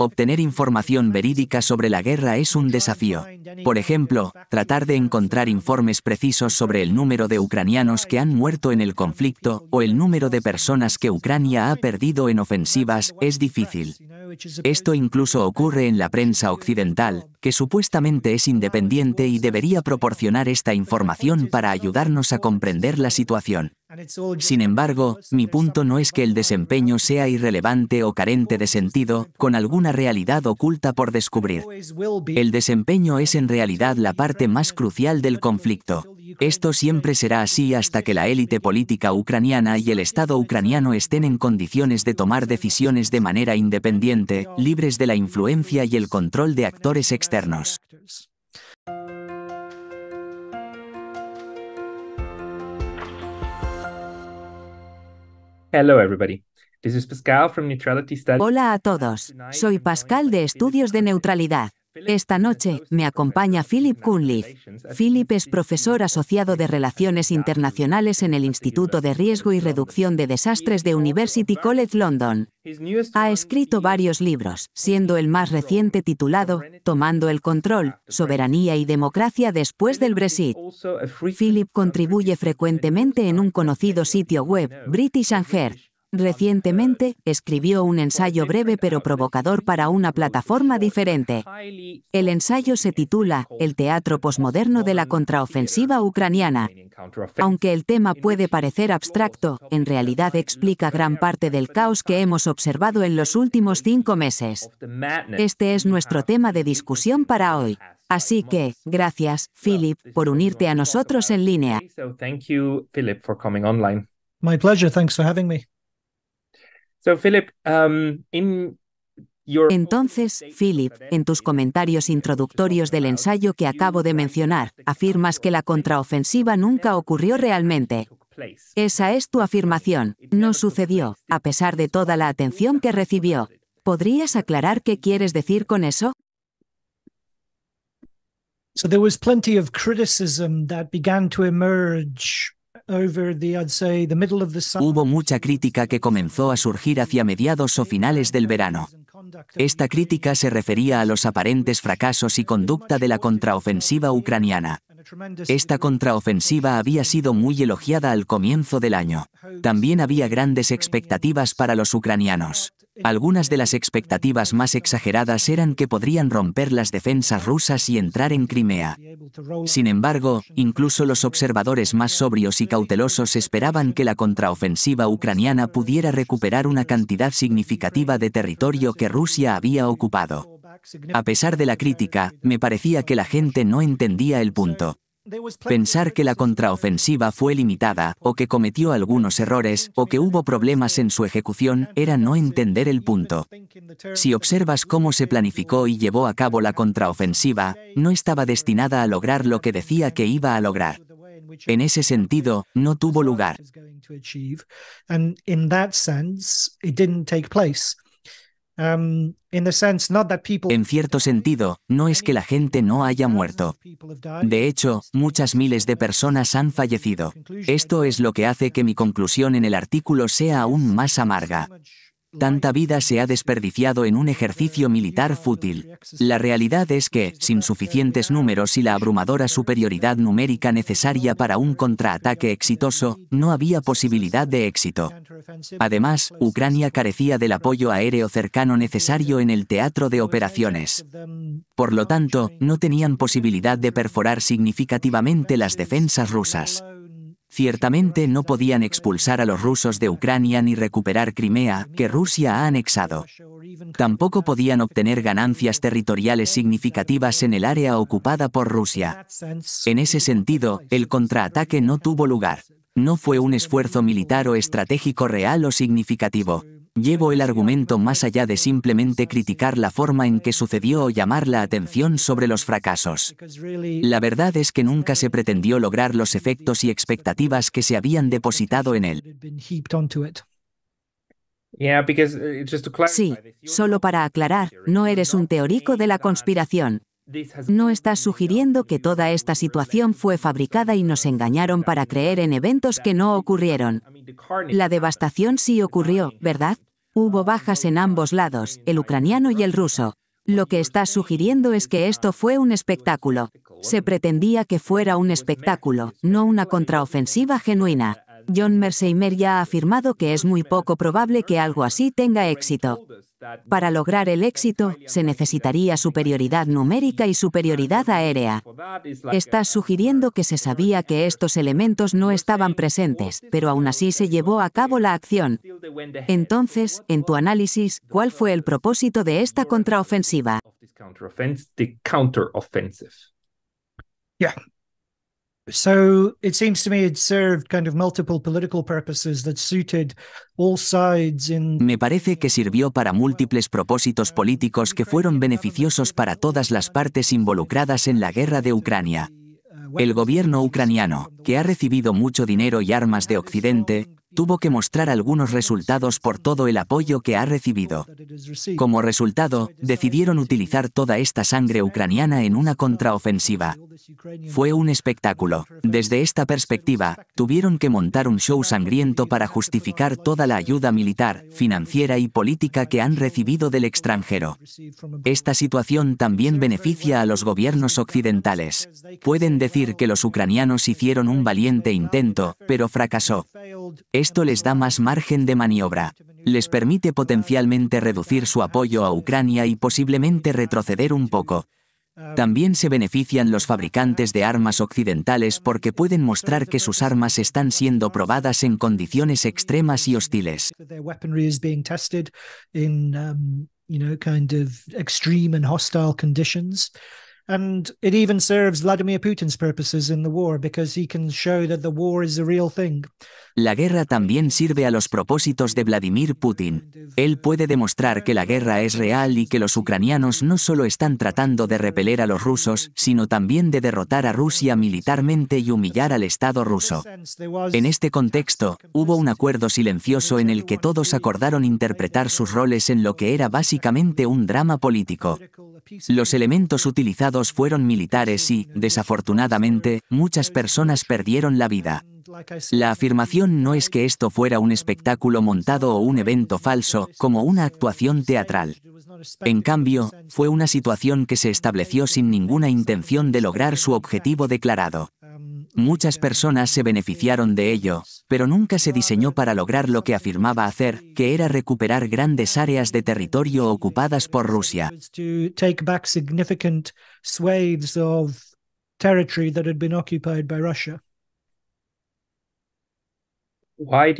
Obtener información verídica sobre la guerra es un desafío. Por ejemplo, tratar de encontrar informes precisos sobre el número de ucranianos que han muerto en el conflicto o el número de personas que Ucrania ha perdido en ofensivas es difícil. Esto incluso ocurre en la prensa occidental, que supuestamente es independiente y debería proporcionar esta información para ayudarnos a comprender la situación. Sin embargo, mi punto no es que el desempeño sea irrelevante o carente de sentido, con alguna realidad oculta por descubrir. El desempeño es en realidad la parte más crucial del conflicto. Esto siempre será así hasta que la élite política ucraniana y el Estado ucraniano estén en condiciones de tomar decisiones de manera independiente, libres de la influencia y el control de actores externos externos. Hello everybody. This is Pascal from Neutrality Hola a todos. Soy Pascal de Estudios de Neutralidad. Esta noche me acompaña Philip Cunliffe. Philip es profesor asociado de Relaciones Internacionales en el Instituto de Riesgo y Reducción de Desastres de University College London. Ha escrito varios libros, siendo el más reciente titulado Tomando el Control, Soberanía y Democracia después del Brexit. Philip contribuye frecuentemente en un conocido sitio web, British and Recientemente, escribió un ensayo breve pero provocador para una plataforma diferente. El ensayo se titula El teatro posmoderno de la contraofensiva ucraniana. Aunque el tema puede parecer abstracto, en realidad explica gran parte del caos que hemos observado en los últimos cinco meses. Este es nuestro tema de discusión para hoy. Así que, gracias, Philip, por unirte a nosotros en línea. Philip, um, entonces, Philip, en tus comentarios introductorios del ensayo que acabo de mencionar, afirmas que la contraofensiva nunca ocurrió realmente. Esa es tu afirmación. No sucedió, a pesar de toda la atención que recibió. ¿Podrías aclarar qué quieres decir con eso? So emerge Hubo mucha crítica que comenzó a surgir hacia mediados o finales del verano. Esta crítica se refería a los aparentes fracasos y conducta de la contraofensiva ucraniana. Esta contraofensiva había sido muy elogiada al comienzo del año. También había grandes expectativas para los ucranianos. Algunas de las expectativas más exageradas eran que podrían romper las defensas rusas y entrar en Crimea. Sin embargo, incluso los observadores más sobrios y cautelosos esperaban que la contraofensiva ucraniana pudiera recuperar una cantidad significativa de territorio que Rusia había ocupado. A pesar de la crítica, me parecía que la gente no entendía el punto. Pensar que la contraofensiva fue limitada, o que cometió algunos errores, o que hubo problemas en su ejecución, era no entender el punto. Si observas cómo se planificó y llevó a cabo la contraofensiva, no estaba destinada a lograr lo que decía que iba a lograr. En ese sentido, no tuvo lugar. Um, en cierto sentido, no es que la gente no haya muerto. De hecho, muchas miles de personas han fallecido. Esto es lo que hace que mi conclusión en el artículo sea aún más amarga. Tanta vida se ha desperdiciado en un ejercicio militar fútil. La realidad es que, sin suficientes números y la abrumadora superioridad numérica necesaria para un contraataque exitoso, no había posibilidad de éxito. Además, Ucrania carecía del apoyo aéreo cercano necesario en el teatro de operaciones. Por lo tanto, no tenían posibilidad de perforar significativamente las defensas rusas. Ciertamente no podían expulsar a los rusos de Ucrania ni recuperar Crimea, que Rusia ha anexado. Tampoco podían obtener ganancias territoriales significativas en el área ocupada por Rusia. En ese sentido, el contraataque no tuvo lugar. No fue un esfuerzo militar o estratégico real o significativo llevo el argumento más allá de simplemente criticar la forma en que sucedió o llamar la atención sobre los fracasos. La verdad es que nunca se pretendió lograr los efectos y expectativas que se habían depositado en él. Eh, sí, solo para aclarar, no eres un teórico de la conspiración. No estás sugiriendo que toda esta situación fue fabricada y nos engañaron para creer en eventos que no ocurrieron. La devastación sí ocurrió, ¿verdad? Hubo bajas en ambos lados, el ucraniano y el ruso. Lo que estás sugiriendo es que esto fue un espectáculo. Se pretendía que fuera un espectáculo, no una contraofensiva genuina. John Merseimer ya ha afirmado que es muy poco probable que algo así tenga éxito. Para lograr el éxito, se necesitaría superioridad numérica y superioridad aérea. Estás sugiriendo que se sabía que estos elementos no estaban presentes, pero aún así se llevó a cabo la acción. Entonces, en tu análisis, ¿cuál fue el propósito de esta contraofensiva? Me parece que sirvió para múltiples propósitos políticos que fueron beneficiosos para todas las partes involucradas en la guerra de Ucrania. El gobierno ucraniano, que ha recibido mucho dinero y armas de Occidente, tuvo que mostrar algunos resultados por todo el apoyo que ha recibido. Como resultado, decidieron utilizar toda esta sangre ucraniana en una contraofensiva. Fue un espectáculo. Desde esta perspectiva, tuvieron que montar un show sangriento para justificar toda la ayuda militar, financiera y política que han recibido del extranjero. Esta situación también beneficia a los gobiernos occidentales. Pueden decir que los ucranianos hicieron un valiente intento, pero fracasó. Esto les da más margen de maniobra. Les permite potencialmente reducir su apoyo a Ucrania y posiblemente retroceder un poco. También se benefician los fabricantes de armas occidentales porque pueden mostrar que sus armas están siendo probadas en condiciones extremas y hostiles. And it even serves Vladimir Putin's purposes in the war because he can show that the war is a real thing. La guerra también sirve a los propósitos de Vladimir Putin. Él puede demostrar que la guerra es real y que los ucranianos no solo están tratando de repeler a los rusos, sino también de derrotar a Rusia militarmente y humillar al Estado ruso. En este contexto, hubo un acuerdo silencioso en el que todos acordaron interpretar sus roles en lo que era básicamente un drama político. Los elementos utilizados fueron militares y, desafortunadamente, muchas personas perdieron la vida. La afirmación no es que esto fuera un espectáculo montado o un evento falso, como una actuación teatral. En cambio, fue una situación que se estableció sin ninguna intención de lograr su objetivo declarado. Muchas personas se beneficiaron de ello, pero nunca se diseñó para lograr lo que afirmaba hacer, que era recuperar grandes áreas de territorio ocupadas por Rusia. ¿Por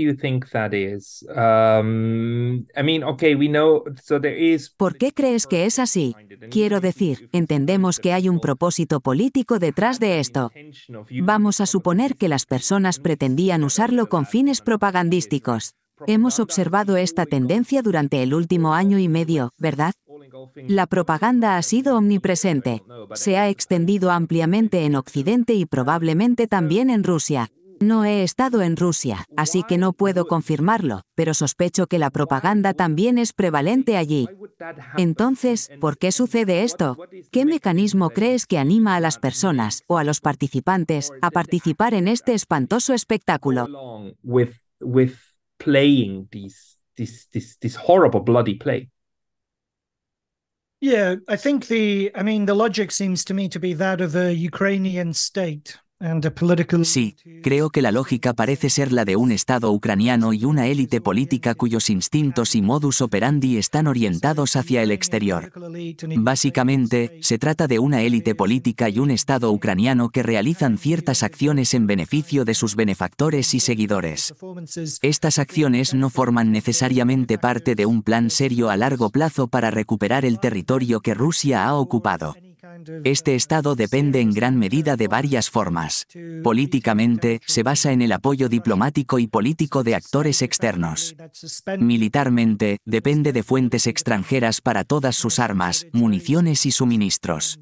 qué crees que es así? Quiero decir, entendemos que hay un propósito político detrás de esto. Vamos a suponer que las personas pretendían usarlo con fines propagandísticos. Hemos observado esta tendencia durante el último año y medio, ¿verdad? La propaganda ha sido omnipresente. Se ha extendido ampliamente en Occidente y probablemente también en Rusia. No he estado en Rusia, así que no puedo confirmarlo, pero sospecho que la propaganda también es prevalente allí. Entonces, ¿por qué sucede esto? ¿Qué mecanismo crees que anima a las personas, o a los participantes, a participar en este espantoso espectáculo? Yeah, I think the, I mean, the logic seems to me to be that of Sí, creo que la lógica parece ser la de un Estado ucraniano y una élite política cuyos instintos y modus operandi están orientados hacia el exterior. Básicamente, se trata de una élite política y un Estado ucraniano que realizan ciertas acciones en beneficio de sus benefactores y seguidores. Estas acciones no forman necesariamente parte de un plan serio a largo plazo para recuperar el territorio que Rusia ha ocupado. Este Estado depende en gran medida de varias formas. Políticamente, se basa en el apoyo diplomático y político de actores externos. Militarmente, depende de fuentes extranjeras para todas sus armas, municiones y suministros.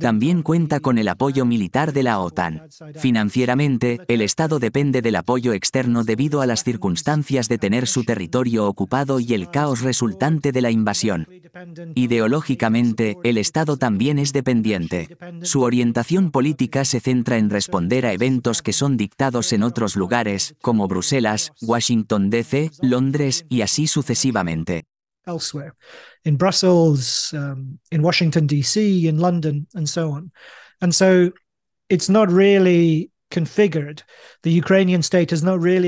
También cuenta con el apoyo militar de la OTAN. Financieramente, el Estado depende del apoyo externo debido a las circunstancias de tener su territorio ocupado y el caos resultante de la invasión. Ideológicamente, el Estado también es dependiente. Su orientación política se centra en responder a eventos que son dictados en otros lugares, como Bruselas, Washington DC, Londres y así sucesivamente. Um, Washington, D.C., London, so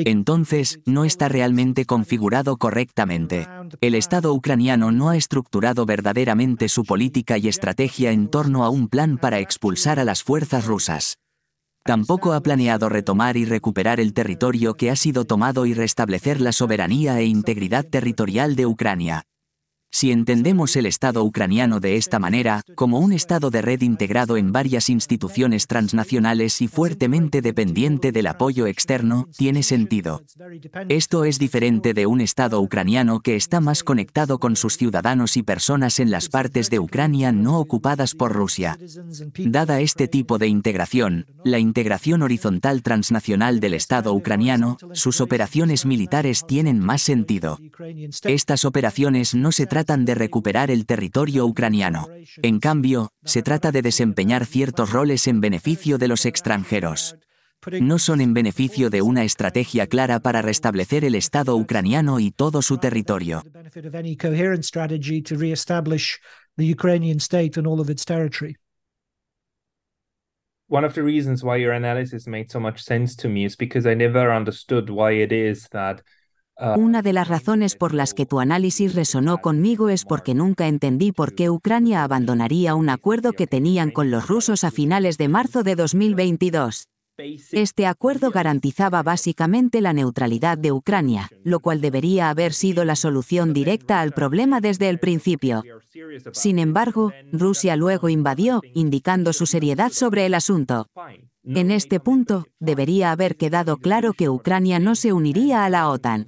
entonces, no está realmente configurado correctamente. El Estado ucraniano no ha estructurado verdaderamente su política y estrategia en torno a un plan para expulsar a las fuerzas rusas. Tampoco ha planeado retomar y recuperar el territorio que ha sido tomado y restablecer la soberanía e integridad territorial de Ucrania. Si entendemos el Estado ucraniano de esta manera, como un Estado de red integrado en varias instituciones transnacionales y fuertemente dependiente del apoyo externo, tiene sentido. Esto es diferente de un Estado ucraniano que está más conectado con sus ciudadanos y personas en las partes de Ucrania no ocupadas por Rusia. Dada este tipo de integración, la integración horizontal transnacional del Estado ucraniano, sus operaciones militares tienen más sentido. Estas operaciones no se tratan de recuperar el territorio ucraniano. En cambio, se trata de desempeñar ciertos roles en beneficio de los extranjeros. No son en beneficio de una estrategia clara para restablecer el Estado ucraniano y todo su territorio. one of the reasons why your analysis made so much sense to me is because I never understood why it is that Ah. Una de las razones por las que tu análisis resonó conmigo es porque nunca entendí por qué Ucrania abandonaría un acuerdo que tenían con los rusos a finales de marzo de 2022. Este acuerdo garantizaba básicamente la neutralidad de Ucrania, lo cual debería haber sido la solución directa al problema desde el principio. Sin embargo, Rusia luego invadió, indicando su seriedad sobre el asunto. En este punto, debería haber quedado claro que Ucrania no pues se uniría a la OTAN.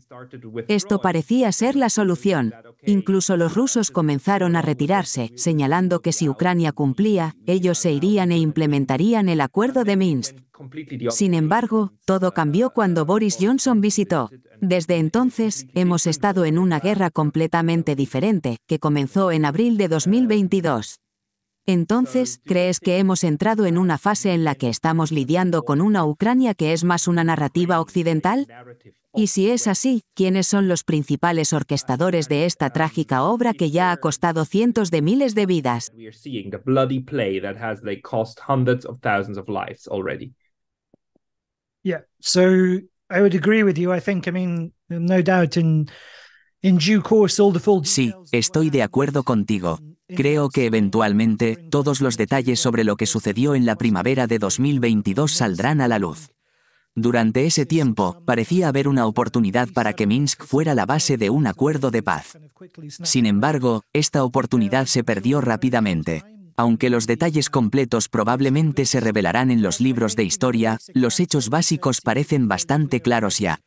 Esto parecía ser la solución. Incluso los rusos comenzaron a retirarse, señalando que si Ucrania cumplía, ellos se irían e implementarían el acuerdo de Minsk. Sin embargo, todo cambió uh, cuando Boris Johnson visitó. Desde entonces, hemos estado en una guerra completamente diferente, que comenzó en abril de 2022. Uh, entonces, ¿crees que hemos entrado en una fase en la que estamos lidiando con una Ucrania que es más una narrativa occidental? Y si es así, ¿quiénes son los principales orquestadores de esta trágica obra que ya ha costado cientos de miles de vidas? Yeah, so I agree with you. I think, I mean, no doubt in Sí, estoy de acuerdo contigo. Creo que eventualmente todos los detalles sobre lo que sucedió en la primavera de 2022 saldrán a la luz. Durante ese tiempo, parecía haber una oportunidad para que Minsk fuera la base de un acuerdo de paz. Sin embargo, esta oportunidad se perdió rápidamente. Aunque los detalles completos probablemente se revelarán en los libros de historia, los hechos básicos parecen bastante claros ya.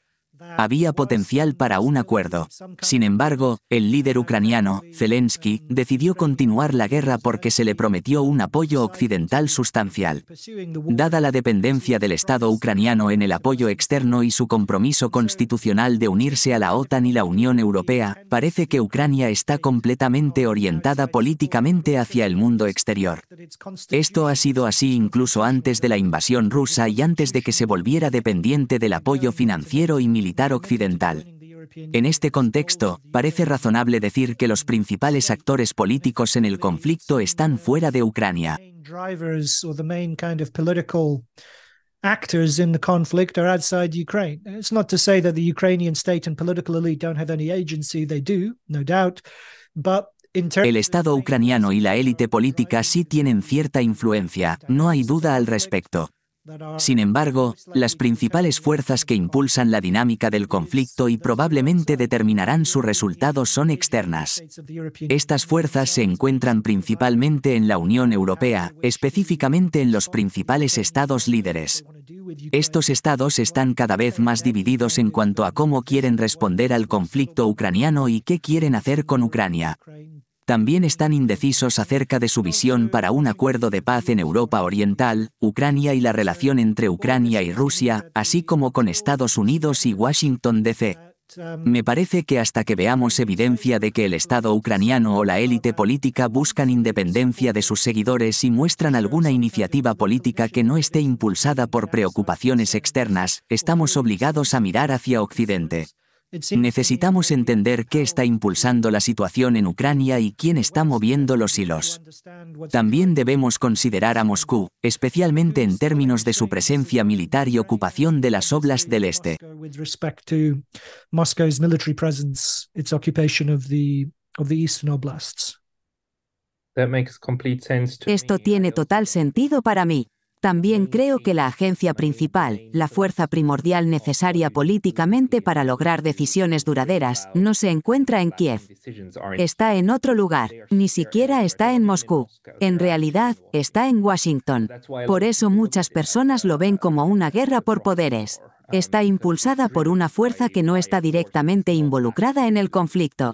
Había potencial para un acuerdo. Sin embargo, el líder ucraniano, Zelensky, decidió continuar la guerra porque se le prometió un apoyo occidental sustancial. Dada la dependencia del Estado ucraniano en el apoyo externo y su compromiso constitucional de unirse a la OTAN y la Unión Europea, parece que Ucrania está completamente orientada políticamente hacia el mundo exterior. Esto ha sido así incluso antes de la invasión rusa y antes de que se volviera dependiente del apoyo financiero y militar militar occidental. En este contexto, parece razonable decir que los principales actores políticos en el conflicto están fuera de Ucrania. El Estado ucraniano y la élite política sí tienen cierta influencia, no hay duda al respecto. Sin embargo, las principales fuerzas que impulsan la dinámica del conflicto y probablemente determinarán su resultado son externas. Estas fuerzas se encuentran principalmente en la Unión Europea, específicamente en los principales estados líderes. Estos estados están cada vez más divididos en cuanto a cómo quieren responder al conflicto ucraniano y qué quieren hacer con Ucrania también están indecisos acerca de su visión para un acuerdo de paz en Europa Oriental, Ucrania y la relación entre Ucrania y Rusia, así como con Estados Unidos y Washington, D.C. Me parece que hasta que veamos evidencia de que el Estado ucraniano o la élite política buscan independencia de sus seguidores y muestran alguna iniciativa política que no esté impulsada por preocupaciones externas, estamos obligados a mirar hacia Occidente. Necesitamos entender qué está impulsando la situación en Ucrania y quién está moviendo los hilos. También debemos considerar a Moscú, especialmente en términos de su presencia militar y ocupación de las oblas del Este. Esto tiene total sentido para mí. También creo que la agencia principal, la fuerza primordial necesaria políticamente para lograr decisiones duraderas, no se encuentra en Kiev. Está en otro lugar, ni siquiera está en Moscú. En realidad, está en Washington. Por eso muchas personas lo ven como una guerra por poderes está impulsada por una fuerza que no está directamente involucrada en el conflicto.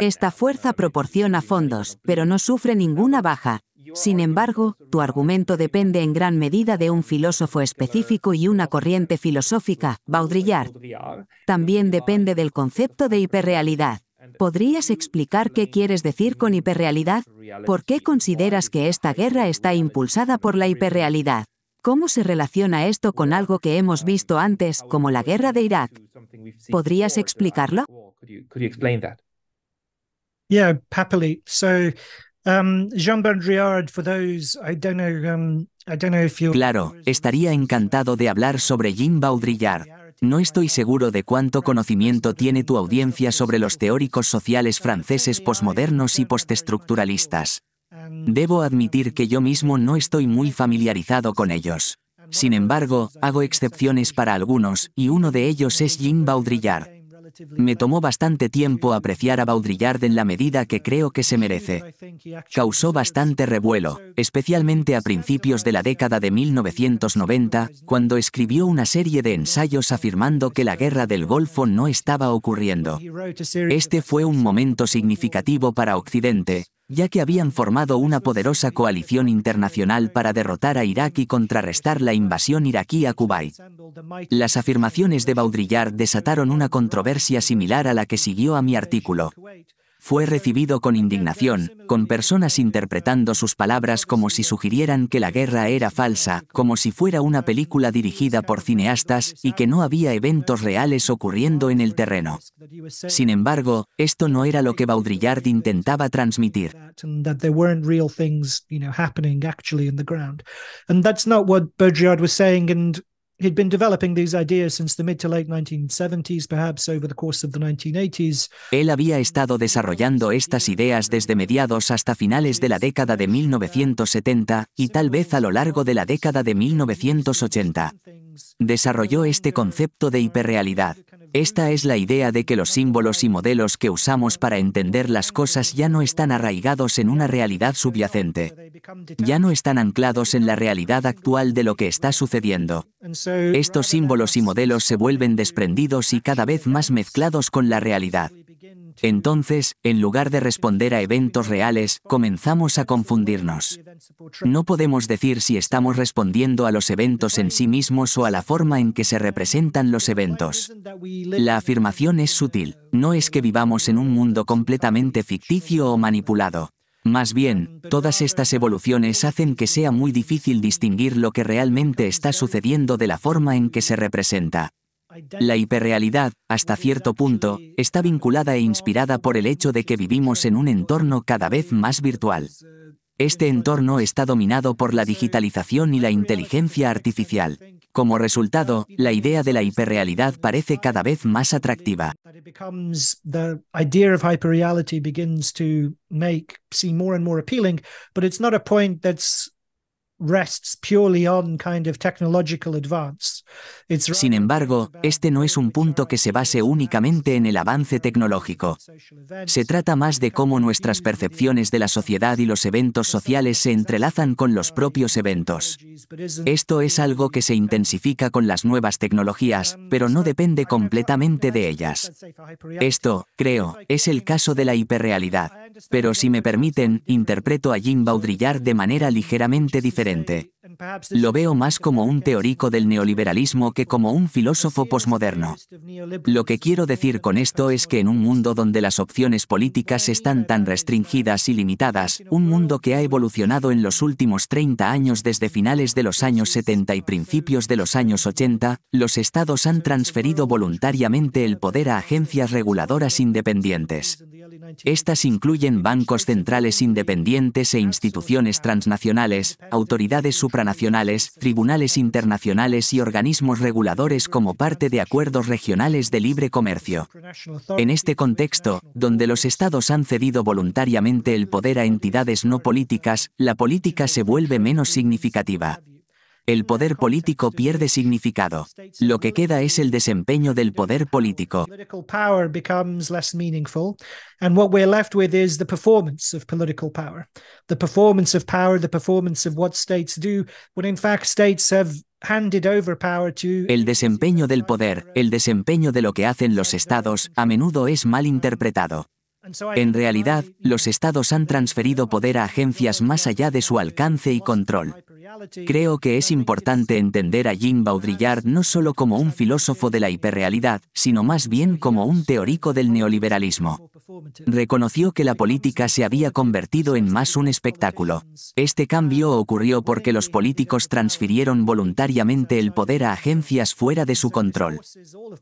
Esta fuerza proporciona fondos, pero no sufre ninguna baja, sin embargo, tu argumento depende en gran medida de un filósofo específico y una corriente filosófica, Baudrillard. También depende del concepto de hiperrealidad. ¿Podrías explicar qué quieres decir con hiperrealidad? ¿Por qué consideras que esta guerra está impulsada por la hiperrealidad? ¿Cómo se relaciona esto con algo que hemos visto antes, como la guerra de Irak? ¿Podrías explicarlo? Yeah, happily. So Um, Jean Baudrillard, um, Claro, estaría encantado de hablar sobre Jean Baudrillard. No estoy seguro de cuánto conocimiento tiene tu audiencia sobre los teóricos sociales franceses posmodernos y postestructuralistas. Um, Debo admitir que yo mismo no estoy muy familiarizado con ellos. Sin embargo, hago excepciones para algunos, y uno de ellos es Jean Baudrillard. Me tomó bastante tiempo apreciar a Baudrillard en la medida que creo que se merece. Causó bastante revuelo, especialmente a principios de la década de 1990, cuando escribió una serie de ensayos afirmando que la guerra del Golfo no estaba ocurriendo. Este fue un momento significativo para Occidente, ya que habían formado una poderosa coalición internacional para derrotar a Irak y contrarrestar la invasión iraquí a Kuwait. Las afirmaciones de Baudrillard desataron una controversia similar a la que siguió a mi artículo fue recibido con indignación, con personas interpretando sus palabras como si sugirieran que la guerra era falsa, como si fuera una película dirigida por cineastas y que no había eventos reales ocurriendo en el terreno. Sin embargo, esto no era lo que Baudrillard intentaba transmitir. Él había estado desarrollando estas ideas desde mediados hasta finales de la década de 1970 y tal vez a lo largo de la década de 1980 desarrolló este concepto de hiperrealidad. Esta es la idea de que los símbolos y modelos que usamos para entender las cosas ya no están arraigados en una realidad subyacente. Ya no están anclados en la realidad actual de lo que está sucediendo. Estos símbolos y modelos se vuelven desprendidos y cada vez más mezclados con la realidad. Entonces, en lugar de responder a eventos reales, comenzamos a confundirnos. No podemos decir si estamos respondiendo a los eventos en sí mismos o a la forma en que se representan los eventos. La afirmación es sutil, no es que vivamos en un mundo completamente ficticio o manipulado. Más bien, todas estas evoluciones hacen que sea muy difícil distinguir lo que realmente está sucediendo de la forma en que se representa. La hiperrealidad, hasta cierto punto, está vinculada e inspirada por el hecho de que vivimos en un entorno cada vez más virtual. Pues, eh, este entorno está dominado por la digitalización y la inteligencia artificial. Como resultado, la idea de la hiperrealidad parece cada vez más eh, atractiva. Sin embargo, este no es un punto que se base únicamente en el avance tecnológico. Se trata más de cómo nuestras percepciones de la sociedad y los eventos sociales se entrelazan con los propios eventos. Esto es algo que se intensifica con las nuevas tecnologías, um, pero no depende completamente de ellas. Esto, creo, es el caso de la hiperrealidad. Pero si me permiten, interpreto a Jim Baudrillard de manera ligeramente diferente. Lo veo más como un teórico del neoliberalismo que como un filósofo posmoderno. Lo que quiero decir con esto es que en un mundo donde las opciones políticas están tan restringidas y limitadas, un mundo que ha evolucionado en los últimos 30 años desde finales de los años 70 y principios de los años 80, los estados han transferido voluntariamente el poder a agencias reguladoras independientes. Estas incluyen bancos centrales independientes e instituciones transnacionales, autoridades supranacionales, nacionales, tribunales internacionales y organismos reguladores como parte de acuerdos regionales de libre comercio. En este contexto, donde los estados han cedido voluntariamente el poder a entidades no políticas, la política se vuelve menos significativa el poder político pierde significado. Lo que queda es el desempeño del poder político. el desempeño del poder, el desempeño de lo que hacen los estados, a menudo es mal interpretado. En realidad, los estados han transferido poder a agencias más allá de su alcance y control. Creo que es importante entender a Jean Baudrillard no solo como un filósofo de la hiperrealidad, sino más bien como un teórico del neoliberalismo. Reconoció que la política se había convertido en más un espectáculo. Este cambio ocurrió porque los políticos transfirieron voluntariamente el poder a agencias fuera de su control.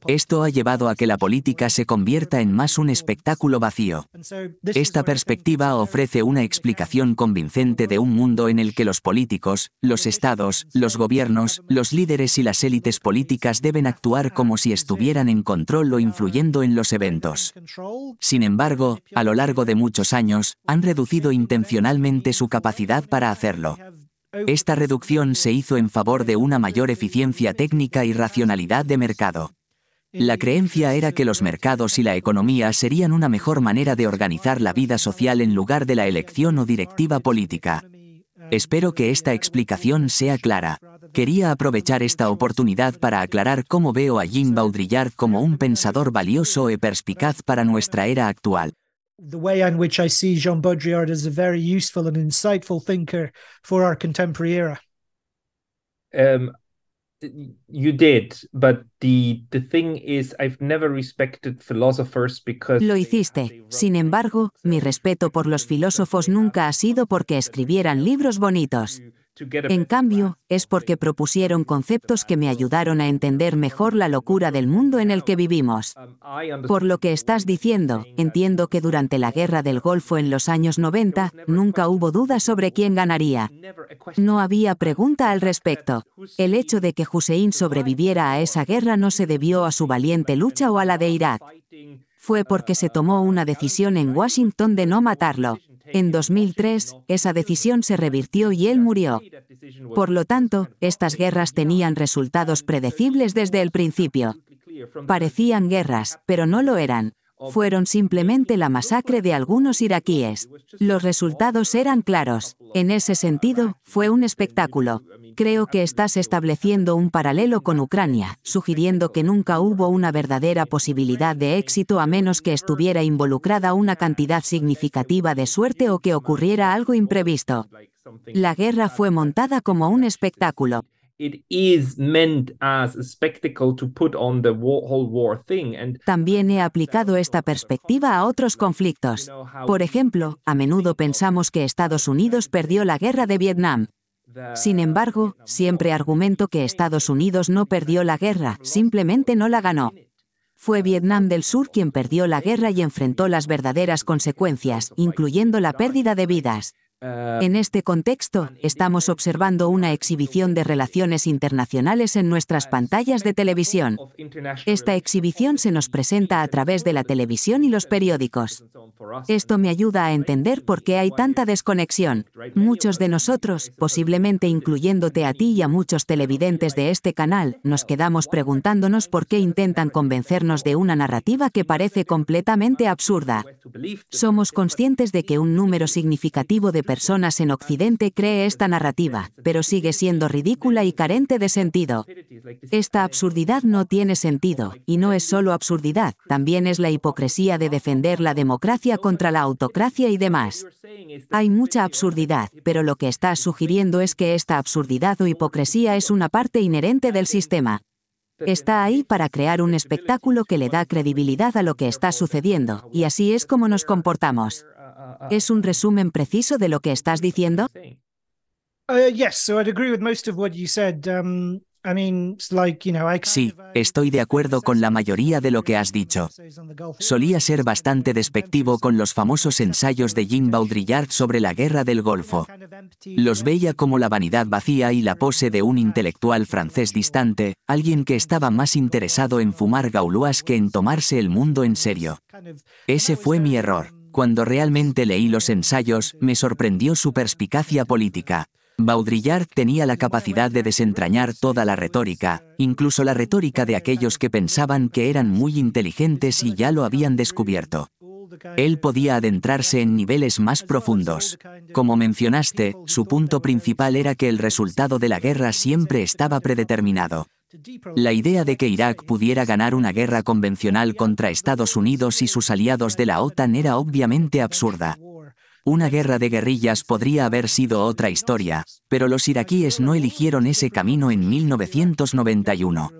Esto ha llevado a que la política se convierta en más un espectáculo vacío. Esta perspectiva ofrece una explicación convincente de un mundo en el que los políticos, los estados, los gobiernos, los líderes y las élites políticas deben actuar como si estuvieran en control o influyendo en los eventos. Sin embargo, embargo, a lo largo de muchos años, han reducido intencionalmente su capacidad para hacerlo. Esta reducción se hizo en favor de una mayor eficiencia técnica y racionalidad de mercado. La creencia era que los mercados y la economía serían una mejor manera de organizar la vida social en lugar de la elección o directiva política. Espero que esta explicación sea clara. Quería aprovechar esta oportunidad para aclarar cómo veo a Jean Baudrillard como un pensador valioso y e perspicaz para nuestra era actual. You did, Lo hiciste. Sin embargo, mi respeto por los filósofos nunca ha sido porque escribieran libros bonitos. En cambio, es porque propusieron conceptos que me ayudaron a entender mejor la locura del mundo en el que vivimos. Um, Por lo que estás diciendo, entiendo que durante la guerra del Golfo en los años 90, nunca hubo duda sobre quién ganaría. No había pregunta al respecto. El hecho de que Hussein sobreviviera a esa guerra no se debió a su valiente lucha o a la de Irak. Fue porque se tomó una uh, decisión en Washington de no matarlo. En 2003, esa decisión se revirtió y él murió. Por lo tanto, estas guerras tenían resultados predecibles desde el principio. Parecían guerras, pero no lo eran. Fueron simplemente la masacre de algunos iraquíes. Los resultados eran claros. En ese sentido, fue un espectáculo. Creo que estás estableciendo un paralelo con Ucrania, sugiriendo que nunca hubo una verdadera posibilidad de éxito a menos que estuviera involucrada una cantidad significativa de suerte o que ocurriera algo imprevisto. La guerra fue montada como un espectáculo. También he aplicado esta perspectiva a otros conflictos. Por ejemplo, a menudo pensamos que Estados Unidos perdió la guerra de Vietnam, sin embargo, siempre argumento que Estados Unidos no perdió la guerra, simplemente no la ganó. Fue Vietnam del Sur quien perdió la guerra y enfrentó las verdaderas consecuencias, incluyendo la pérdida de vidas. En este contexto, estamos observando una exhibición de relaciones internacionales en nuestras pantallas de televisión. Esta exhibición se nos presenta a través de la televisión y los periódicos. Esto me ayuda a entender por qué hay tanta desconexión. Muchos de nosotros, posiblemente incluyéndote a ti y a muchos televidentes de este canal, nos quedamos preguntándonos por qué intentan convencernos de una narrativa que parece completamente absurda. Somos conscientes de que un número significativo de personas personas en Occidente cree esta narrativa, pero sigue siendo ridícula y carente de sentido. Esta absurdidad no tiene sentido, y no es solo absurdidad, también es la hipocresía de defender la democracia contra la autocracia y demás. Hay mucha absurdidad, pero lo que estás sugiriendo es que esta absurdidad o hipocresía es una parte inherente del sistema. Está ahí para crear un espectáculo que le da credibilidad a lo que está sucediendo, y así es como nos comportamos. ¿Es un resumen preciso de lo que estás diciendo? Sí, estoy de acuerdo con la mayoría de lo que has dicho. Solía ser bastante despectivo con los famosos ensayos de Jean Baudrillard sobre la guerra del Golfo. Los veía como la vanidad vacía y la pose de un intelectual francés distante, alguien que estaba más interesado en fumar gaulúas que en tomarse el mundo en serio. Ese fue mi uh, error. Cuando realmente leí los ensayos, me sorprendió su perspicacia política. Baudrillard tenía la capacidad de desentrañar toda la retórica, incluso la retórica de aquellos que pensaban que eran muy inteligentes y ya lo habían descubierto. Él podía adentrarse en niveles más profundos. Como mencionaste, su punto principal era que el resultado de la guerra siempre estaba predeterminado. La idea de que Irak pudiera ganar una guerra convencional contra Estados Unidos y sus aliados de la OTAN era obviamente absurda. Una guerra de guerrillas podría haber sido otra historia, pero los iraquíes no eligieron ese camino en 1991.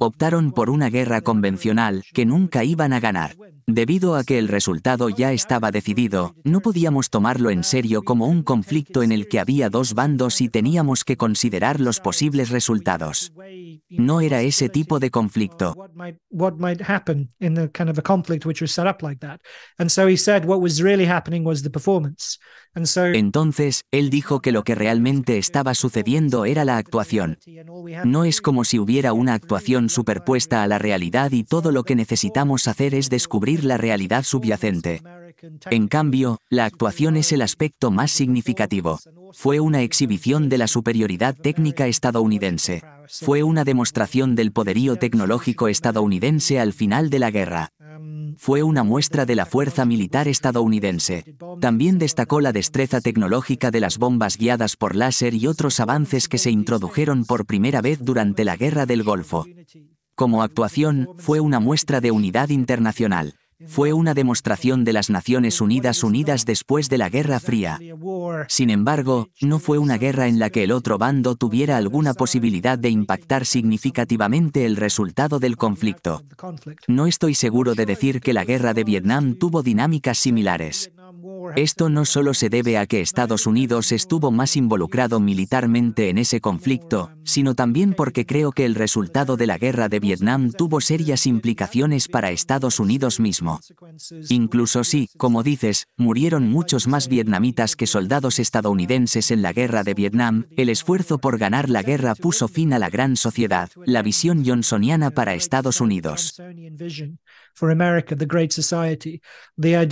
Optaron por una guerra convencional que nunca iban a ganar. Debido a que el resultado ya estaba decidido, no podíamos tomarlo en serio como un conflicto en el que había dos bandos y teníamos que considerar los posibles resultados. No era ese tipo de conflicto. Entonces, él dijo que lo que realmente estaba sucediendo era la actuación. No es como si hubiera una actuación superpuesta a la realidad y todo lo que necesitamos hacer es descubrir la realidad subyacente. En cambio, la actuación es el aspecto más significativo. Fue una exhibición de la superioridad técnica estadounidense. Fue una demostración del poderío tecnológico estadounidense al final de la guerra. Fue una muestra de la fuerza militar estadounidense. También destacó la destreza tecnológica de las bombas guiadas por láser y otros avances que se introdujeron por primera vez durante la Guerra del Golfo. Como actuación, fue una muestra de unidad internacional fue una demostración de las Naciones Unidas unidas después de la Guerra Fría. Sin embargo, no fue una guerra en la que el otro bando tuviera alguna posibilidad de impactar significativamente el resultado del conflicto. No estoy seguro de decir que la guerra de Vietnam tuvo dinámicas similares. Esto no solo se debe a que Estados Unidos estuvo más involucrado militarmente en ese conflicto, sino también porque creo que el resultado de la guerra de Vietnam tuvo serias implicaciones para Estados Unidos mismo. Incluso si, como dices, murieron muchos más vietnamitas que soldados estadounidenses en la guerra de Vietnam, el esfuerzo por ganar la guerra puso fin a la gran sociedad, la visión johnsoniana para Estados Unidos. Society, la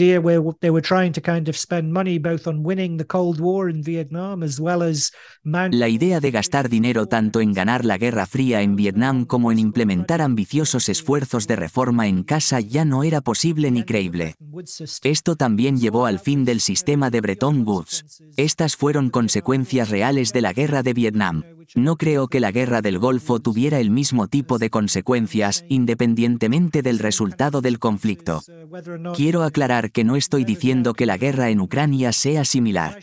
idea de gastar dinero tanto en ganar la Guerra Fría en Vietnam como en implementar ambiciosos esfuerzos de reforma en casa ya no era posible ni creíble. Esto también llevó al fin del sistema de Bretton Woods. Estas fueron consecuencias reales de la Guerra de Vietnam. No creo que la guerra del Golfo tuviera el mismo tipo de consecuencias, independientemente del resultado del conflicto. Quiero aclarar que no estoy diciendo que la guerra en Ucrania sea similar.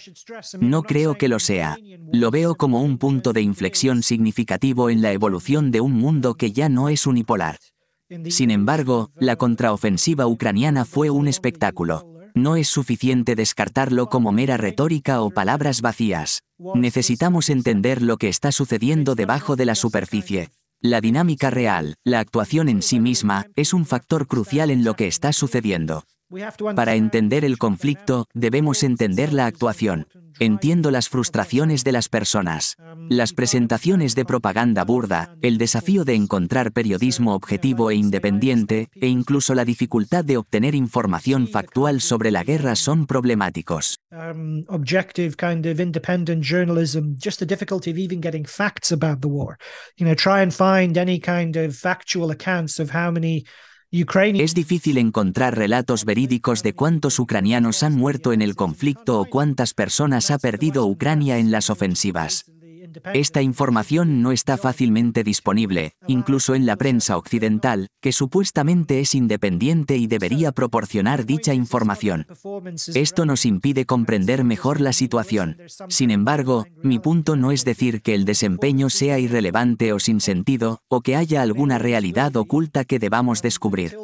No creo que lo sea. Lo veo como un punto de inflexión significativo en la evolución de un mundo que ya no es unipolar. Sin embargo, la contraofensiva ucraniana fue un espectáculo. No es suficiente descartarlo como mera retórica o palabras vacías. Necesitamos entender lo que está sucediendo debajo de la superficie. La dinámica real, la actuación en sí misma, es un factor crucial en lo que está sucediendo. Para entender el conflicto, debemos entender la actuación. Entiendo las frustraciones de las personas. Las presentaciones de propaganda burda, el desafío de encontrar periodismo objetivo e independiente, e incluso la dificultad de obtener información factual sobre la guerra son problemáticos. Um, objective kind of independent journalism, just the difficulty of even getting facts about the war. You know, try and find factual es difícil encontrar relatos verídicos de cuántos ucranianos han muerto en el conflicto o cuántas personas ha perdido Ucrania en las ofensivas. Esta información no está fácilmente disponible, incluso en la prensa occidental, que supuestamente es independiente y debería proporcionar dicha información. Esto nos impide comprender mejor la situación. Sin embargo, mi punto no es decir que el desempeño sea irrelevante o sin sentido, o que haya alguna realidad oculta que debamos descubrir.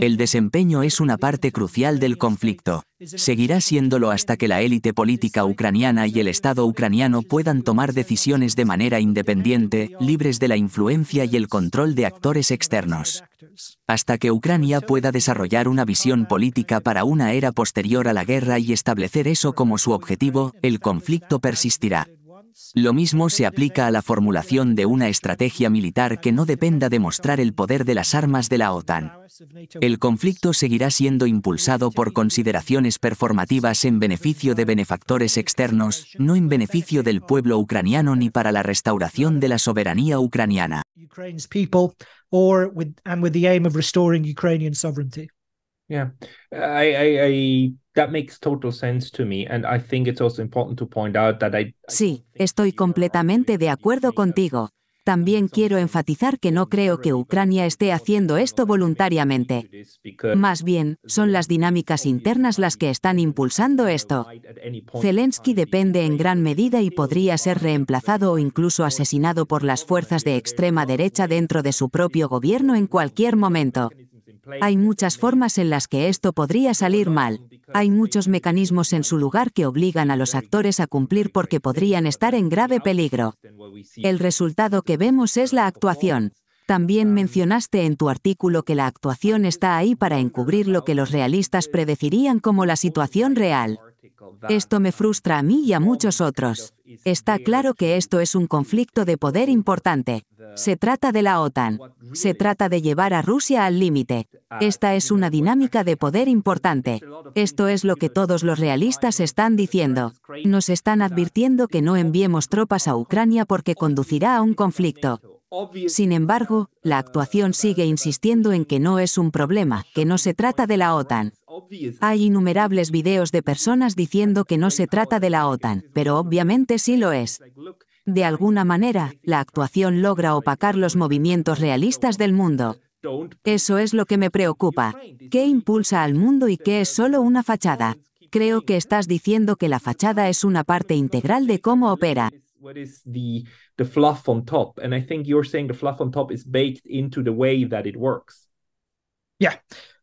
El desempeño es una parte crucial del conflicto. Seguirá siéndolo hasta que la élite política ucraniana y el Estado ucraniano puedan tomar decisiones de manera independiente, libres de la influencia y el control de actores externos. Hasta que Ucrania pueda desarrollar una visión política para una era posterior a la guerra y establecer eso como su objetivo, el conflicto persistirá. Lo mismo se aplica a la formulación de una estrategia militar que no dependa de mostrar el poder de las armas de la OTAN. El conflicto seguirá siendo impulsado por consideraciones performativas en beneficio de benefactores externos, no en beneficio del pueblo ucraniano ni para la restauración de la soberanía ucraniana. Sí, estoy completamente de acuerdo contigo. También quiero enfatizar que no creo que Ucrania esté haciendo esto voluntariamente. Más bien, son las dinámicas internas las que están impulsando esto. Zelensky depende en gran medida y podría ser reemplazado o incluso asesinado por las fuerzas de extrema derecha dentro de su propio gobierno en cualquier momento. Hay muchas formas en las que esto podría salir mal. Hay muchos mecanismos en su lugar que obligan a los actores a cumplir porque podrían estar en grave peligro. El resultado que vemos es la actuación. También um, mencionaste en tu artículo que la actuación está ahí para encubrir lo que los realistas predecirían como la situación real. Esto me frustra a mí y a muchos otros. Está claro que esto es un conflicto de poder importante. Se trata de la OTAN. Se trata de llevar a Rusia al límite. Esta es una dinámica de poder importante. Esto es lo que todos los realistas están diciendo. Nos están advirtiendo que no enviemos tropas a Ucrania porque conducirá a un conflicto. Sin embargo, la actuación sigue insistiendo en que no es un problema, que no se trata de la OTAN. Hay innumerables videos de personas diciendo que no se trata de la OTAN, pero obviamente sí lo es. De alguna manera, la actuación logra opacar los movimientos realistas del mundo. Eso es lo que me preocupa. ¿Qué impulsa al mundo y qué es solo una fachada? Creo que estás diciendo que la fachada es una parte integral de cómo opera. fluff Yeah.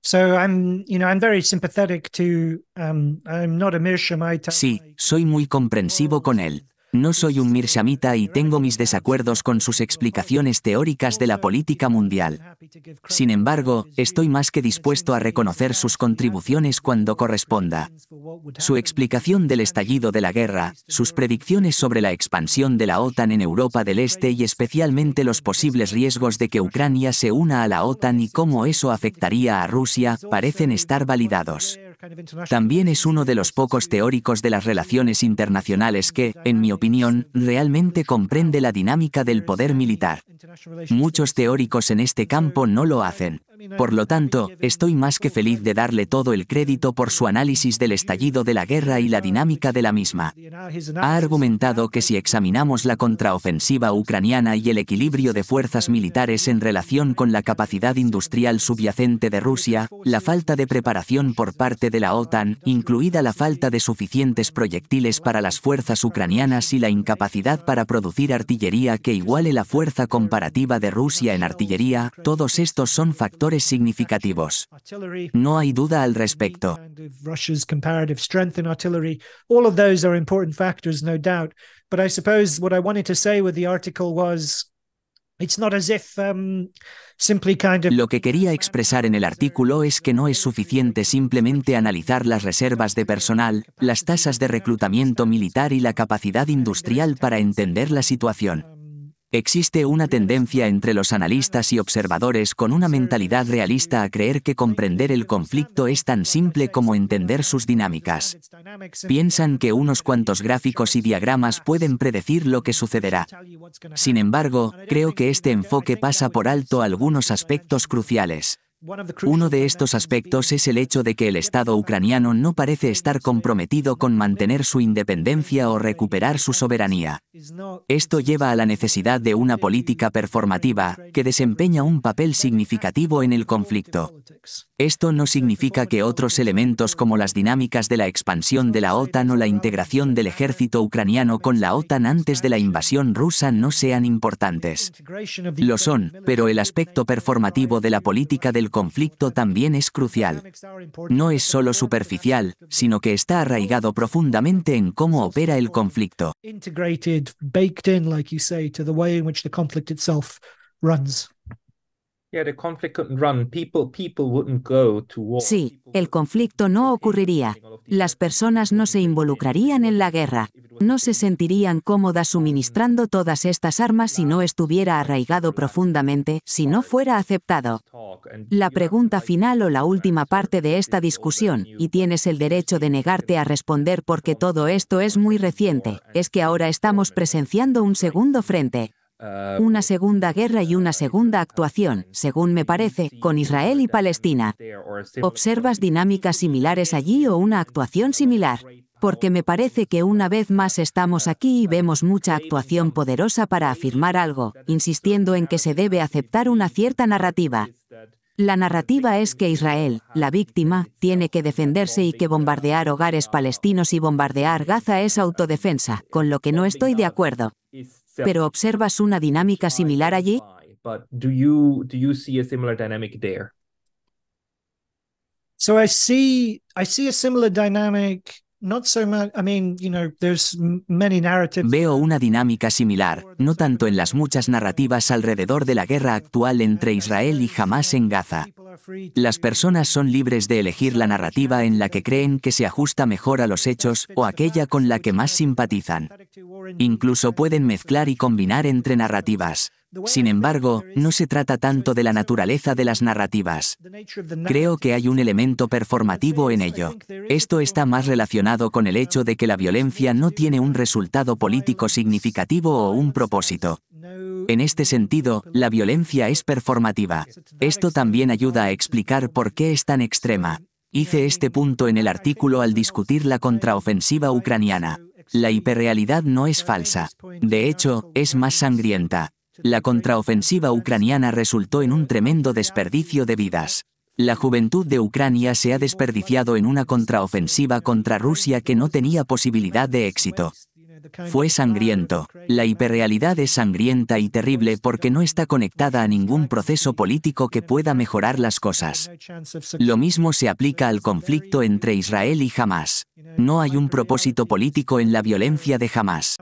So I'm, you know, I'm very sympathetic to, um, I'm not a Mishamite. Sí, soy muy comprensivo con él. No soy un mirsamita y tengo mis desacuerdos con sus explicaciones teóricas de la política mundial. Sin embargo, estoy más que dispuesto a reconocer sus contribuciones cuando corresponda. Su explicación del estallido de la guerra, sus predicciones sobre la expansión de la OTAN en Europa del Este y especialmente los posibles riesgos de que Ucrania se una a la OTAN y cómo eso afectaría a Rusia, parecen estar validados. También es uno de los pocos teóricos de las relaciones internacionales que, en mi opinión, realmente comprende la dinámica del poder militar. Muchos teóricos en este campo no lo hacen. Por lo tanto, estoy más que feliz de darle todo el crédito por su análisis del estallido de la guerra y la dinámica de la misma. Ha argumentado que si examinamos la contraofensiva ucraniana y el equilibrio de fuerzas militares en relación con la capacidad industrial subyacente de Rusia, la falta de preparación por parte de la OTAN, incluida la falta de suficientes proyectiles para las fuerzas ucranianas y la incapacidad para producir artillería que iguale la fuerza comparativa de Rusia en artillería, todos estos son factores significativos. No hay duda al respecto. lo que quería expresar en el artículo es que no es suficiente simplemente analizar las reservas de personal, las tasas de reclutamiento militar y la capacidad industrial para entender la situación. Existe una tendencia entre los analistas y observadores con una mentalidad realista a creer que comprender el conflicto es tan simple como entender sus dinámicas. Piensan que unos cuantos gráficos y diagramas pueden predecir lo que sucederá. Sin embargo, creo que este enfoque pasa por alto algunos aspectos cruciales. Uno de estos aspectos es el hecho de que el Estado ucraniano no parece estar uh, comprometido con mantener su independencia o recuperar su soberanía. Esto lleva a la necesidad de una política performativa que desempeña un papel significativo en el conflicto. Esto no significa que otros elementos como las dinámicas de la expansión de la OTAN o la integración del ejército ucraniano con la OTAN antes de la invasión rusa no sean importantes. Lo son, pero el aspecto performativo de la política del conflicto también es crucial. No es solo superficial, sino que está arraigado profundamente en cómo opera el conflicto. Sí, el conflicto no ocurriría. Las personas no se involucrarían en la guerra. No se sentirían cómodas suministrando todas estas armas si no estuviera arraigado profundamente, si no fuera aceptado. La pregunta final o la última parte de esta discusión, y tienes el derecho de negarte a responder porque todo esto es muy reciente, es que ahora estamos presenciando un segundo frente. Ah, una segunda guerra y una segunda actuación, según me parece, con Israel y Palestina. ¿Observas dinámicas similares allí o una actuación similar? Porque me parece que una vez más estamos aquí y vemos mucha actuación poderosa para afirmar algo, insistiendo en que se debe aceptar una cierta narrativa. La narrativa es que Israel, la víctima, tiene que defenderse y que bombardear hogares palestinos y bombardear Gaza es autodefensa, con lo que no estoy de acuerdo pero observas una dinámica similar allí? So I see, I see a similar dynamic Veo una dinámica similar, no tanto en las muchas narrativas alrededor de la guerra actual entre Israel y Hamas en Gaza. Las personas son libres de elegir la narrativa en la que creen que se ajusta mejor a los hechos o aquella con la que más simpatizan. Incluso pueden mezclar y combinar entre narrativas. Sin embargo, no se trata tanto de la naturaleza de las narrativas. Creo que hay un elemento performativo en ello. Esto está más relacionado con el hecho de que la violencia no tiene un resultado político significativo o un propósito. En este sentido, la violencia es performativa. Esto también ayuda a explicar por qué es tan extrema. Hice este punto en el artículo al discutir la contraofensiva ucraniana. La hiperrealidad no es falsa. De hecho, es más sangrienta. La contraofensiva ucraniana resultó en un tremendo desperdicio de vidas. La juventud de Ucrania se ha desperdiciado en una contraofensiva contra Rusia que no tenía posibilidad de éxito. Fue sangriento. La hiperrealidad es sangrienta y terrible porque no está conectada a ningún proceso político que pueda mejorar las cosas. Lo mismo se aplica al conflicto entre Israel y Hamas. No hay un propósito político en la violencia de Hamas.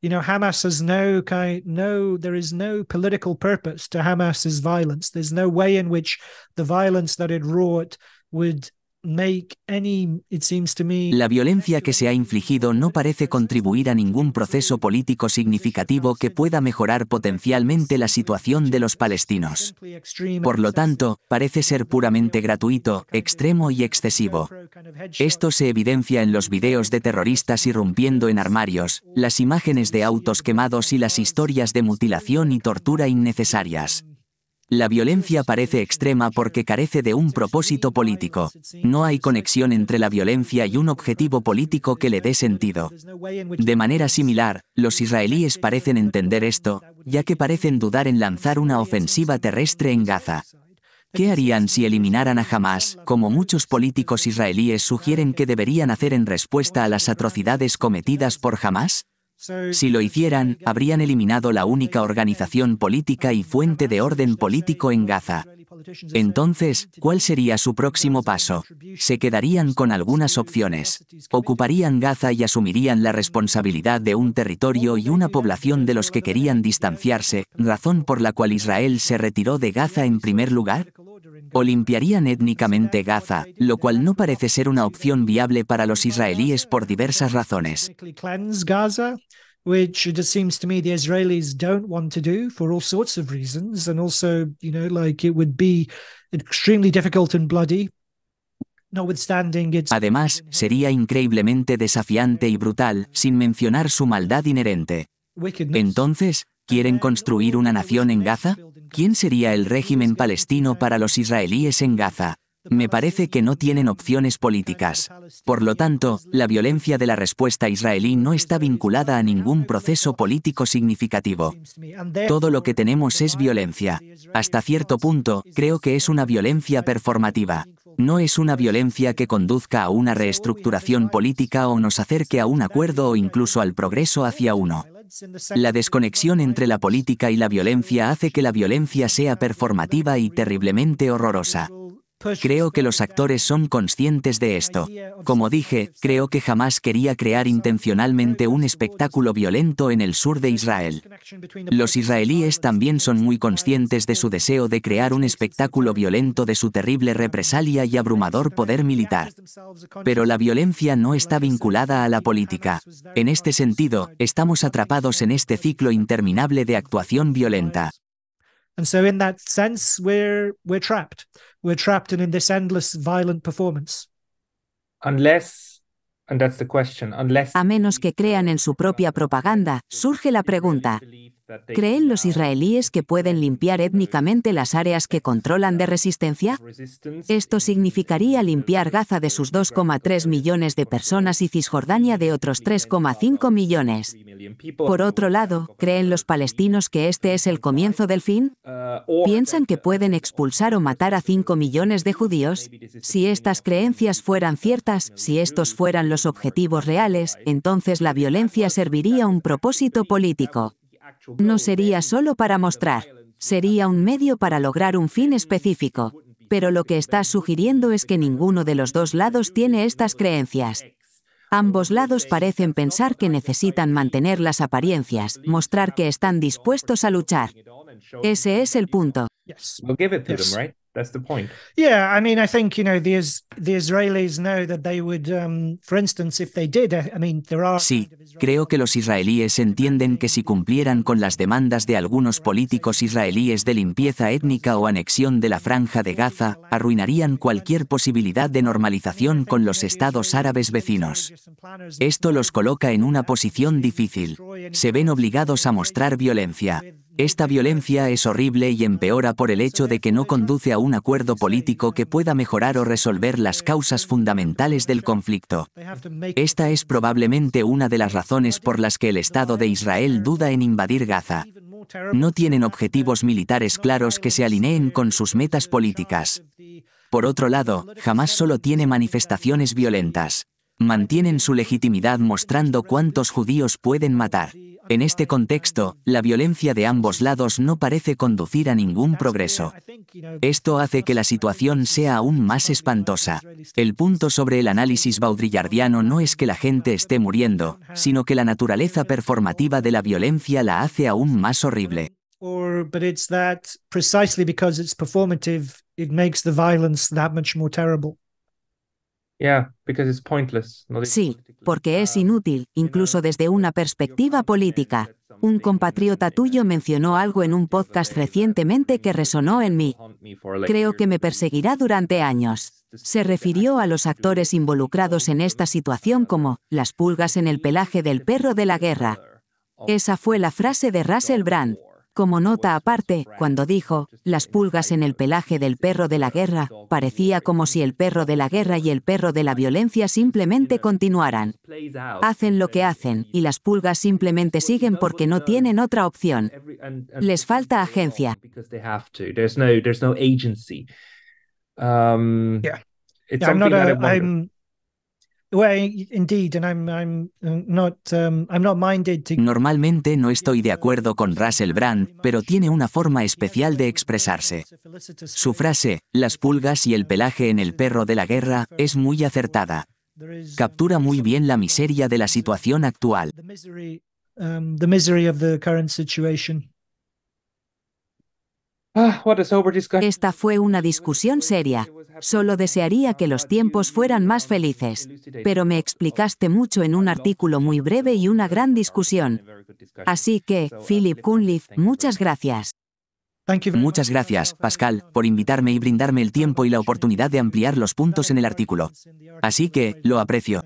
you know, Hamas has no kind, no, there is no political purpose to Hamas's violence. There's no way in which the violence that it wrought would La violencia que se ha infligido no parece contribuir a ningún proceso político significativo que pueda mejorar potencialmente la situación de los palestinos. Por lo tanto, parece ser puramente gratuito, extremo y excesivo. Esto se evidencia en los videos de terroristas irrumpiendo en armarios, las imágenes de autos quemados y las historias de mutilación y tortura innecesarias. La violencia parece extrema porque carece de un propósito político. No hay conexión entre la violencia y un objetivo político que le dé sentido. De manera similar, los israelíes parecen entender esto, ya que parecen dudar en lanzar una ofensiva terrestre en Gaza. ¿Qué harían si eliminaran a Hamas, como muchos políticos israelíes sugieren que deberían hacer en respuesta a las atrocidades cometidas por Hamas? Si lo hicieran, habrían eliminado la única organización política y fuente de orden político en Gaza. Entonces, ¿cuál sería su próximo paso? Se quedarían con algunas opciones. Ocuparían Gaza y asumirían la responsabilidad de un territorio y una población de los que querían distanciarse, razón por la cual Israel se retiró de Gaza en primer lugar o limpiarían étnicamente Gaza, lo cual no parece ser una opción viable para los israelíes por diversas razones. Además, sería increíblemente desafiante y brutal, sin mencionar su maldad inherente. Entonces, ¿quieren construir una nación en Gaza? ¿Quién sería el régimen palestino para los israelíes en Gaza? Me parece que no tienen opciones políticas. Por lo tanto, la violencia de la respuesta israelí no está vinculada a ningún proceso político significativo. Todo lo que tenemos es violencia. Hasta cierto punto, creo que es una violencia performativa. No es una violencia que conduzca a una reestructuración política o nos acerque a un acuerdo o incluso al progreso hacia uno. La desconexión entre la política y la violencia hace que la violencia sea performativa y terriblemente horrorosa. Creo que los actores son conscientes de esto. Como dije, creo que jamás quería crear intencionalmente un espectáculo violento en el sur de Israel. Los israelíes también son muy conscientes de su deseo de crear un espectáculo violento de su terrible represalia y abrumador poder militar. Pero la violencia no está vinculada a la política. En este sentido, estamos atrapados en este ciclo interminable de actuación violenta. And so, in that sense, we're we're trapped. We're trapped in, in this endless violent performance. Unless, and that's the question, unless... A menos que crean en su propia propaganda, surge la pregunta, ¿Creen los israelíes que pueden limpiar étnicamente las áreas que controlan de resistencia? Esto significaría limpiar Gaza de sus 2,3 millones de personas y Cisjordania de otros 3,5 millones. Por otro lado, ¿creen los palestinos que este es el comienzo del fin? ¿Piensan que pueden expulsar o matar a 5 millones de judíos? Si estas creencias fueran ciertas, si estos fueran los objetivos reales, entonces la violencia serviría un propósito político. No sería solo para mostrar, sería un medio para lograr un fin específico. Pero lo que estás sugiriendo es que ninguno de los dos lados tiene estas creencias. Ambos lados parecen pensar que necesitan mantener las apariencias, mostrar que están dispuestos a luchar. Ese es el punto. Sí, creo que los israelíes entienden que si cumplieran con las demandas de algunos políticos israelíes de limpieza étnica o anexión de la franja de Gaza, arruinarían cualquier posibilidad de normalización con los estados árabes vecinos. Esto los coloca en una posición difícil. Se ven obligados a mostrar violencia, esta violencia es horrible y empeora por el hecho de que no conduce a un acuerdo político que pueda mejorar o resolver las causas fundamentales del conflicto. Esta es probablemente una de las razones por las que el Estado de Israel duda en invadir Gaza. No tienen objetivos militares claros que se alineen con sus metas políticas. Por otro lado, jamás solo tiene manifestaciones violentas. Mantienen su legitimidad mostrando cuántos judíos pueden matar. En este contexto, la violencia de ambos lados no parece conducir a ningún progreso. Esto hace que la situación sea aún más espantosa. El punto sobre el análisis baudrillardiano no es que la gente esté muriendo, sino que la naturaleza performativa de la violencia la hace aún más horrible. Sí, porque es ah, inútil, incluso desde una perspectiva política. Un compatriota tuyo mencionó algo en un podcast uh, recientemente que resonó en mí. Creo que me perseguirá durante años. Se refirió a los actores involucrados en esta situación uh, como las pulgas en el pelaje del perro de la guerra. Uh, Esa fue la frase de Russell Brand. Como nota aparte, cuando dijo, las pulgas en el pelaje del perro de la guerra, parecía como si el perro de la guerra y el perro de la violencia simplemente continuaran. Hacen lo que hacen, y las pulgas simplemente siguen porque no tienen otra opción. Les falta agencia. Normalmente no estoy de acuerdo con Russell Brand, pero tiene una forma especial de expresarse. Su frase, las pulgas y el pelaje en el perro de la guerra, es muy acertada. Captura muy bien la miseria de la situación actual. Esta fue una discusión seria. Solo desearía que los tiempos fueran más felices. Pero me explicaste mucho en un artículo muy breve y una gran discusión. Así que, Philip Kunliff, muchas gracias. Muchas gracias, Pascal, por invitarme y brindarme el tiempo y la oportunidad de ampliar los puntos en el artículo. Así que, lo aprecio.